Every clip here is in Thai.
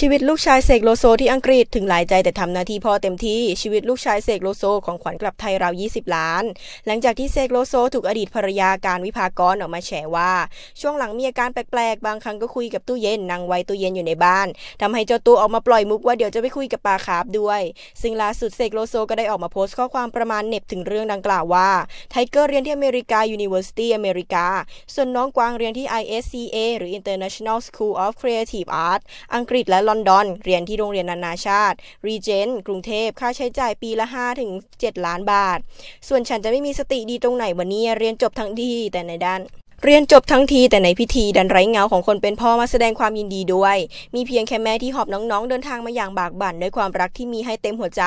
ชีวิตลูกชายเสกโลโซที่อังกฤษถึงหลายใจแต่ทำหน้าที่พ่อเต็มที่ชีวิตลูกชายเสกโลโซของขวัญกลับไทยราว20 ล้าน หลังจากที่เสกโลโซ ถูกอดีตภรรยาการวิภากรออกมาแฉว่า ช่วงหลังมีอาการแปลกๆบางครั้งก็คุยกับตู้เย็นนั่งไว้ตู้เย็นอยู่ในบ้าน ทำให้เจ้าตัวออกมาปล่อยมุกว่าเดี๋ยวจะไปคุยกับปลาคาบด้วย ซึ่งล่าสุดเสกโลโซก็ได้ออกมาโพสต์ข้อความประมาณเน็บถึงเรื่องดังกล่าวว่าไทเกอร์เรียนที่อเมริกา University อเมริกาส่วนน้องกวางเรียนที่ ISCA หรือ International School of Creative Art อังกฤษและลอนดอน เรียนที่โรงเรียนนานาชาติรีเจนต์กรุงเทพค่าใช้จ่ายปีละ5-7ล้านบาท ส่วนฉันจะไม่มีสติดีตรงไหนวันนี้ เรียนจบทั้งดีแต่ในด้านเรียนจบทั้งที แต่ในพิธีดันไร้เงาของคนเป็นพ่อมาแสดงความยินดีด้วย มีเพียงแค่แม่ที่หอบน้องๆเดินทางมาอย่างบากบั่นด้วยความรักที่มีให้เต็มหัวใจ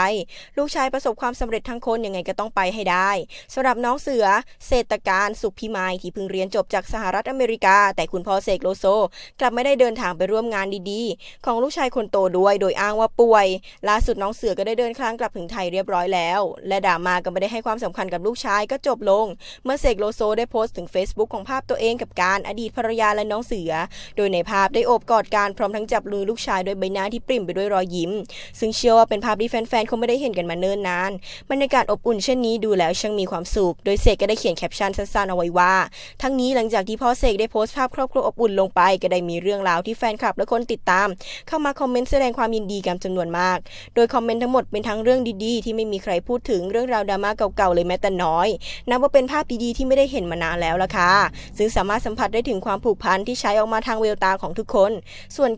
ลูกชายประสบความสำเร็จทั้งคนยังไงก็ต้องไปให้ได้สำหรับน้องเสือเศรษฐการสุขพิมายที่เพิ่งเรียนจบจากสหรัฐอเมริกา แต่คุณพ่อเสกโลโซ กลับไม่ได้เดินทางไปร่วมงานดีๆ ของลูกชายคนโตด้วยโดยอ้างว่าป่วย ล่าสุดน้องเสือก็ได้เดินทางกลับถึงไทยเรียบร้อยแล้ว และดามาก็ไม่ได้ให้ความสำคัญกับลูกชายก็จบลงเมื่อเสกโลโซ ได้โพสต์ถึง Facebook ของภาพตัวเองกับการอดีตภรรยาและน้องเสือ โดยในภาพได้โอบกอดการพร้อมทั้งจับมือลูกชายด้วยใบหน้าที่ปริ่มไปด้วยรอยยิ้ม ซึ่งเชื่อว่าเป็นภาพที่แฟน ๆ คงไม่ได้เห็นกันมาเนิ่นนาน บรรยากาศอบอุ่นเช่นนี้ดูแล้วช่างมีความสุข โดยเสกก็ได้เขียนแคปชั่นสั้นๆเอาไว้ว่า ทั้งนี้หลังจากที่พ่อเสกได้โพสต์ภาพครอบครัวอบอุ่นลงไปก็ได้มีเรื่องราวที่แฟนคลับและคนติดตาม เข้ามาคอมเมนต์แสดงความยินดีกันจำนวนมาก โดยคอมเมนต์ทั้งหมดเป็นทั้งเรื่องดีๆที่ไม่มีใครพูดถึงเรื่องราวดราม่าเก่าๆเลยแม้แต่น้อยนับว่าเป็นภาพดีๆที่ไม่ได้เห็นมานานแล้วล่ะค่ะซึ่งสามารถสัมผัสได้ถึงความผูกพันที่ใช้ออกมาทางเววตาของทุกคน ส่วน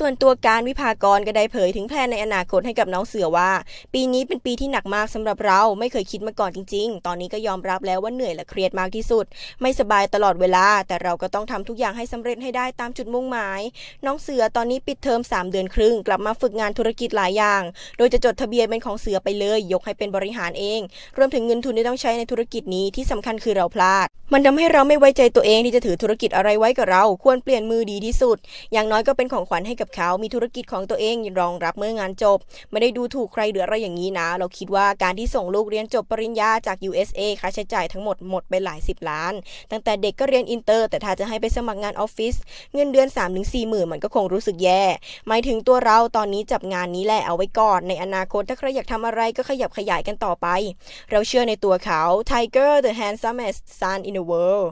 ส่วนตัวการวิภากรก็ได้เผยถึงแพนในอนาคตให้กับน้องเสือว่า ปีนี้เป็นปีที่หนักมากสำหรับเราไม่เคยคิดมาก่อนจริง ๆ ตอนนี้ก็ยอมรับแล้วว่าเหนื่อยและเครียดมากที่สุด ไม่สบายตลอดเวลาแต่เราก็ต้องทำทุกอย่างให้สำเร็จให้ได้ตามจุดมุ่งหมายน้องเสือตอนนี้ปิดเทอม 3 เดือนครึ่ง กลับมาฝึกงานธุรกิจหลายอย่าง โดยจะจดทะเบียนเป็นของเสือไปเลย ยกให้เป็นบริหารเองรวมถึงเงินทุนที่ต้องใช้ในธุรกิจนี้ที่สำคัญคือเราพลาด มันทำให้เราไม่ไว้ใจตัวเองที่จะถือธุรกิจอะไรไว้กับเราควรเปลี่ยนมือดีที่สุด อย่างน้อยก็เป็นของขวัญให้กับกับเขามีธุรกิจของตัวเองรองรับเมื่องานจบ ไม่ได้ดูถูกใครหลืออะไรอย่างนี้นะ เราคิดว่าการที่ส่งลูกเรียนจบปริญญาจาก USA ค่าใช้จ่ายทั้งหมดหมดไปหลายสิบล้าน ตั้งแต่เด็กก็เรียนอินเตอร์ แต่ถ้าจะให้ไปสมัครงานออฟฟิศเงินเดือน 3 4มถึงสี่หมื่นมันก็คงรู้สึกแย่ หมายถึงตัวเราตอนนี้จับงานนี้แหละเอาไว้ก่อน ในอนาคตถ้าใครอยากทำอะไรก็ขยับขยายกันต่อไป เราเชื่อในตัวเขา Tiger the handsomest son in the world